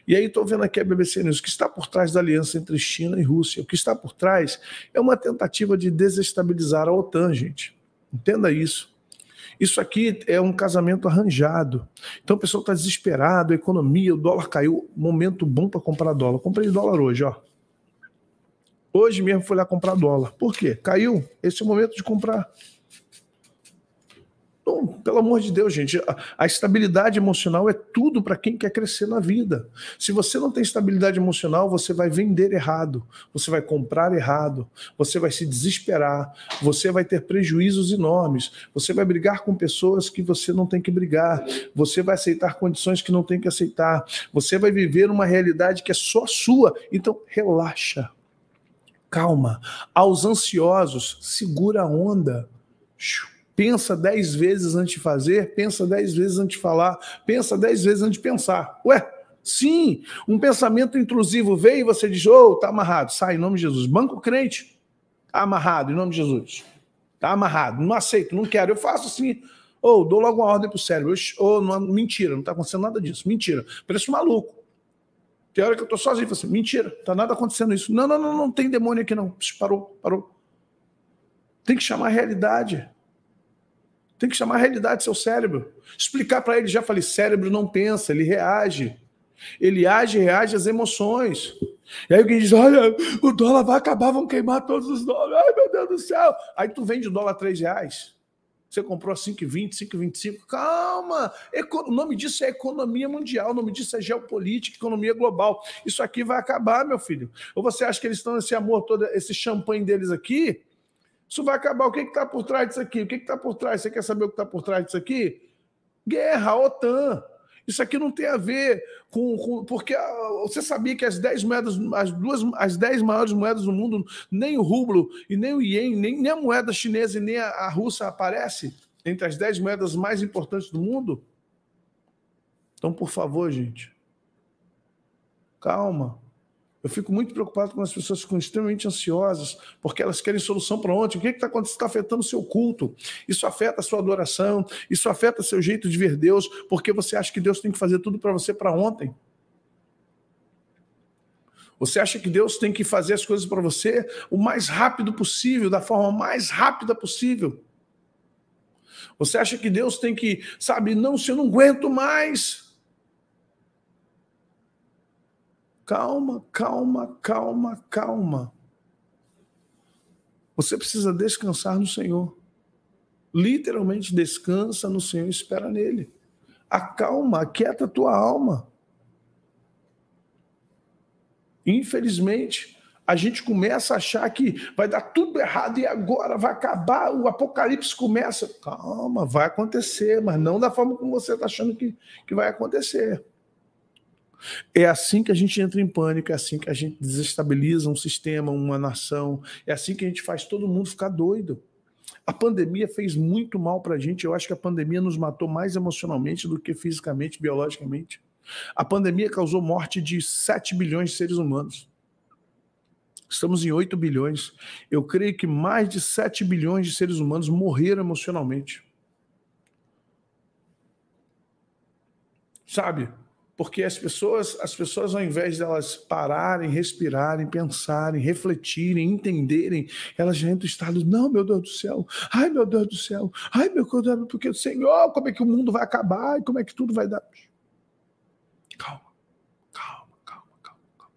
E aí estou vendo aqui a BBC News, o que está por trás da aliança entre China e Rússia. O que está por trás é uma tentativa de desestabilizar a OTAN, gente. Entenda isso. Isso aqui é um casamento arranjado. Então o pessoal está desesperado, a economia, o dólar caiu, momento bom para comprar dólar. Comprei dólar hoje, ó. Hoje mesmo fui lá comprar dólar. Por quê? Caiu. Esse é o momento de comprar. Então, pelo amor de Deus, gente, a, a estabilidade emocional é tudo para quem quer crescer na vida. Se você não tem estabilidade emocional, você vai vender errado, você vai comprar errado, você vai se desesperar, você vai ter prejuízos enormes, você vai brigar com pessoas que você não tem que brigar, você vai aceitar condições que não tem que aceitar, você vai viver uma realidade que é só sua. Então, relaxa. Calma. Aos ansiosos, segura a onda. Shoo Pensa dez vezes antes de fazer, pensa dez vezes antes de falar, pensa dez vezes antes de pensar. Ué, sim, um pensamento intrusivo veio e você diz, ô, oh, tá amarrado, sai em nome de Jesus. Banco crente, tá amarrado, em nome de Jesus. Tá amarrado, não aceito, não quero, eu faço assim. Ou oh, dou logo uma ordem pro cérebro. Ou oh, não, mentira, não tá acontecendo nada disso. Mentira. Parece um maluco. Tem hora que eu tô sozinho e assim, mentira, tá nada acontecendo isso. Não, não, não, não tem demônio aqui não. parou, parou. Tem que chamar a realidade. Tem que chamar a realidade do seu cérebro. Explicar para ele, já falei, cérebro não pensa, ele reage. Ele age e reage às emoções. E aí alguém diz: olha, o dólar vai acabar, vão queimar todos os dólares. Ai, meu Deus do céu. Aí tu vende o dólar a 3 reais. Você comprou a 5,20, 5,25. Calma! Eco... O nome disso é economia mundial, o nome disso é geopolítica, economia global. Isso aqui vai acabar, meu filho. Ou você acha que eles estão esse amor todo, esse champanhe deles aqui? Isso vai acabar. O que é está por trás disso aqui? O que é está por trás? Você quer saber o que está por trás disso aqui? Guerra, OTAN. Isso aqui não tem a ver com. com porque ah, você sabia que as 10 moedas, as duas, as 10 maiores moedas do mundo, nem o rublo e nem o ien, nem, nem a moeda chinesa e nem a, a russa aparece entre as 10 moedas mais importantes do mundo? Então, por favor, gente, calma. Eu fico muito preocupado com as pessoas ficam extremamente ansiosas, porque elas querem solução para ontem. O que é está acontecendo? Está afetando o seu culto. Isso afeta a sua adoração, isso afeta seu jeito de ver Deus, porque você acha que Deus tem que fazer tudo para você para ontem. Você acha que Deus tem que fazer as coisas para você o mais rápido possível, da forma mais rápida possível. Você acha que Deus tem que, sabe, não, se eu não aguento mais, Calma, calma, calma, calma. Você precisa descansar no Senhor. Literalmente descansa no Senhor, e espera nele. Acalma, aquieta a tua alma. Infelizmente, a gente começa a achar que vai dar tudo errado e agora vai acabar, o apocalipse começa. Calma, vai acontecer, mas não da forma como você está achando que, que vai acontecer. É assim que a gente entra em pânico, é assim que a gente desestabiliza um sistema, uma nação, é assim que a gente faz todo mundo ficar doido. A pandemia fez muito mal para a gente. Eu acho que a pandemia nos matou mais emocionalmente do que fisicamente, biologicamente. A pandemia causou morte de 7 bilhões de seres humanos. Estamos em 8 bilhões. Eu creio que mais de 7 bilhões de seres humanos morreram emocionalmente. Sabe? Porque as pessoas, as pessoas, ao invés delas pararem, respirarem, pensarem, refletirem, entenderem, elas já entram no estado, não, meu Deus do céu, ai meu Deus do céu, ai meu Deus, do céu porque Senhor, como é que o mundo vai acabar e como é que tudo vai dar? Calma, calma, calma, calma, calma.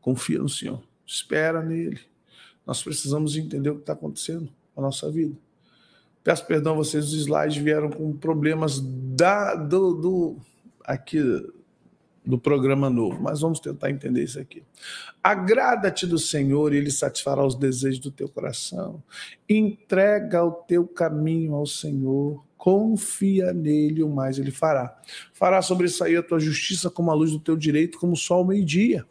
Confia no Senhor, espera nele. Nós precisamos entender o que está acontecendo com a nossa vida. Peço perdão a vocês, os slides vieram com problemas da, do, do aqui do programa novo, mas vamos tentar entender isso aqui. Agrada-te do Senhor e ele satisfará os desejos do teu coração. Entrega o teu caminho ao Senhor, confia nele, o mais ele fará. Fará sobre sair a tua justiça como a luz do teu direito, como o sol ao meio-dia.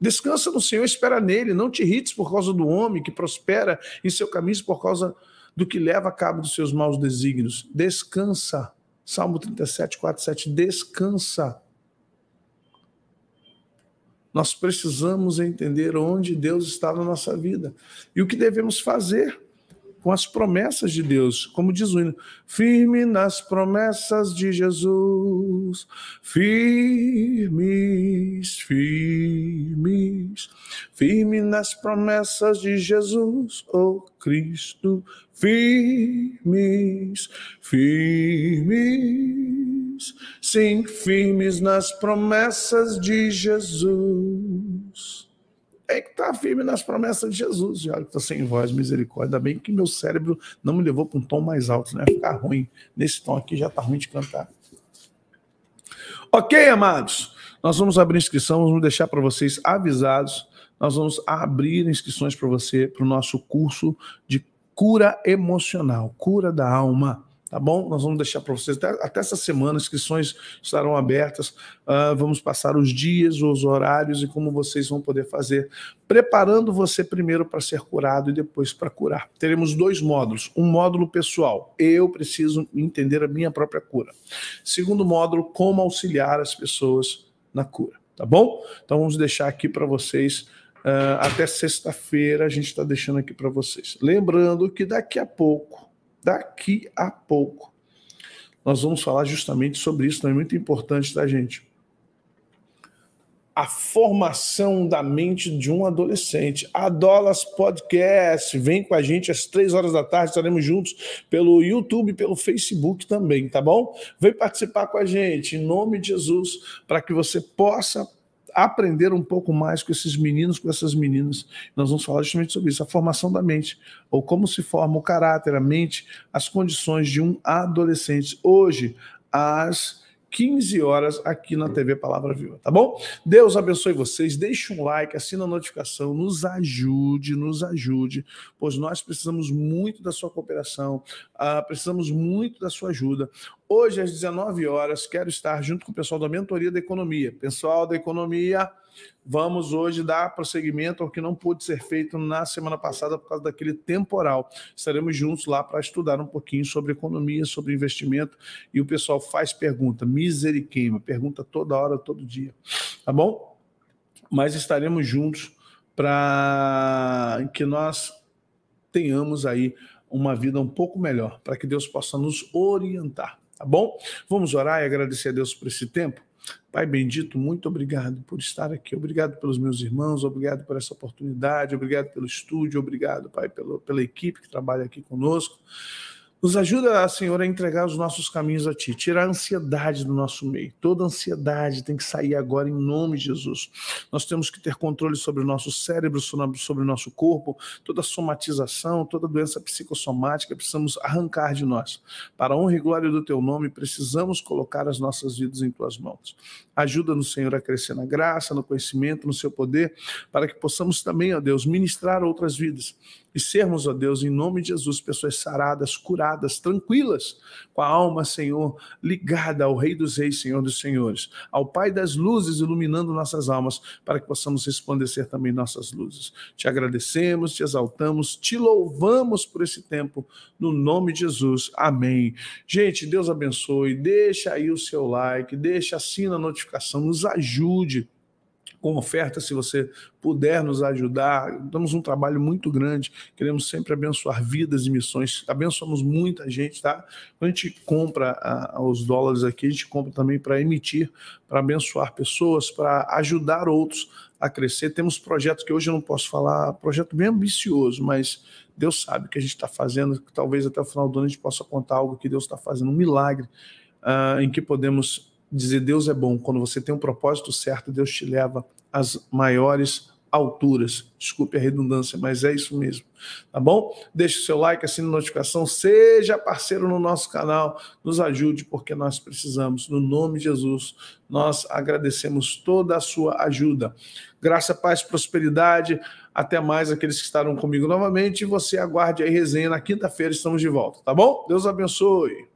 Descansa no Senhor, espera nele, não te irrites por causa do homem que prospera em seu caminho por causa do que leva a cabo dos seus maus desígnios. Descansa Salmo 37, 4, 7. Descansa. Nós precisamos entender onde Deus está na nossa vida e o que devemos fazer com as promessas de Deus, como diz o hino, firme nas promessas de Jesus, firmes, firmes, firme nas promessas de Jesus, oh Cristo, firmes, firmes, sim, firmes nas promessas de Jesus é que está firme nas promessas de Jesus. Já que está sem voz, misericórdia. Ainda bem que meu cérebro não me levou para um tom mais alto, né? Ficar ruim. Nesse tom aqui já está ruim de cantar. Ok, amados. Nós vamos abrir inscrição, vamos deixar para vocês avisados. Nós vamos abrir inscrições para você para o nosso curso de cura emocional, cura da alma tá bom? Nós vamos deixar para vocês até, até, essa semana, inscrições estarão abertas. Uh, vamos passar os dias, os horários e como vocês vão poder fazer, preparando você primeiro para ser curado e depois para curar. Teremos dois módulos: um módulo pessoal, eu preciso entender a minha própria cura. Segundo módulo, como auxiliar as pessoas na cura, tá bom? Então vamos deixar aqui para vocês. Uh, até sexta-feira a gente está deixando aqui para vocês. Lembrando que daqui a pouco daqui a pouco. Nós vamos falar justamente sobre isso, é muito importante, tá, gente? A formação da mente de um adolescente. A Dolas Podcast. Vem com a gente às três horas da tarde, estaremos juntos pelo YouTube pelo Facebook também, tá bom? Vem participar com a gente, em nome de Jesus, para que você possa aprender um pouco mais com esses meninos, com essas meninas. Nós vamos falar justamente sobre isso, a formação da mente, ou como se forma o caráter, a mente, as condições de um adolescente. Hoje, as 15 horas aqui na TV Palavra Viva, tá bom? Deus abençoe vocês, deixe um like, assina a notificação, nos ajude, nos ajude, pois nós precisamos muito da sua cooperação, uh, precisamos muito da sua ajuda. Hoje às 19 horas quero estar junto com o pessoal da mentoria da economia, pessoal da economia Vamos hoje dar prosseguimento ao que não pôde ser feito na semana passada por causa daquele temporal. Estaremos juntos lá para estudar um pouquinho sobre economia, sobre investimento. E o pessoal faz pergunta, misericórdia, pergunta toda hora, todo dia. Tá bom? Mas estaremos juntos para que nós tenhamos aí uma vida um pouco melhor, para que Deus possa nos orientar. Tá bom? Vamos orar e agradecer a Deus por esse tempo? Pai bendito, muito obrigado por estar aqui, obrigado pelos meus irmãos, obrigado por essa oportunidade, obrigado pelo estúdio, obrigado, Pai, pelo, pela equipe que trabalha aqui conosco. Nos ajuda, Senhor, a entregar os nossos caminhos a Ti. tirar a ansiedade do nosso meio. Toda ansiedade tem que sair agora em nome de Jesus. Nós temos que ter controle sobre o nosso cérebro, sobre o nosso corpo, toda somatização, toda doença psicossomática, precisamos arrancar de nós. Para a honra e glória do Teu nome, precisamos colocar as nossas vidas em Tuas mãos. Ajuda-nos, Senhor, a crescer na graça, no conhecimento, no Seu poder, para que possamos também, ó Deus, ministrar outras vidas e sermos, ó Deus, em nome de Jesus, pessoas saradas, curadas, tranquilas, com a alma, Senhor, ligada ao Rei dos Reis, Senhor dos Senhores, ao Pai das luzes, iluminando nossas almas, para que possamos resplandecer também nossas luzes. Te agradecemos, te exaltamos, te louvamos por esse tempo, no nome de Jesus. Amém. Gente, Deus abençoe, deixa aí o seu like, deixa, assina a notificação, nos ajude com oferta, se você puder nos ajudar. Damos um trabalho muito grande, queremos sempre abençoar vidas e missões, abençoamos muita gente, tá? Quando a gente compra a, os dólares aqui, a gente compra também para emitir, para abençoar pessoas, para ajudar outros a crescer. Temos projetos que hoje eu não posso falar, projeto bem ambicioso, mas Deus sabe que a gente está fazendo, que talvez até o final do ano a gente possa contar algo que Deus está fazendo, um milagre uh, em que podemos dizer Deus é bom. Quando você tem um propósito certo, Deus te leva às maiores alturas. Desculpe a redundância, mas é isso mesmo. Tá bom? Deixe o seu like, assine a notificação, seja parceiro no nosso canal, nos ajude, porque nós precisamos. No nome de Jesus, nós agradecemos toda a sua ajuda. Graça, paz, prosperidade. Até mais aqueles que estarão comigo novamente. E você aguarde aí resenha. Na quinta-feira estamos de volta, tá bom? Deus abençoe.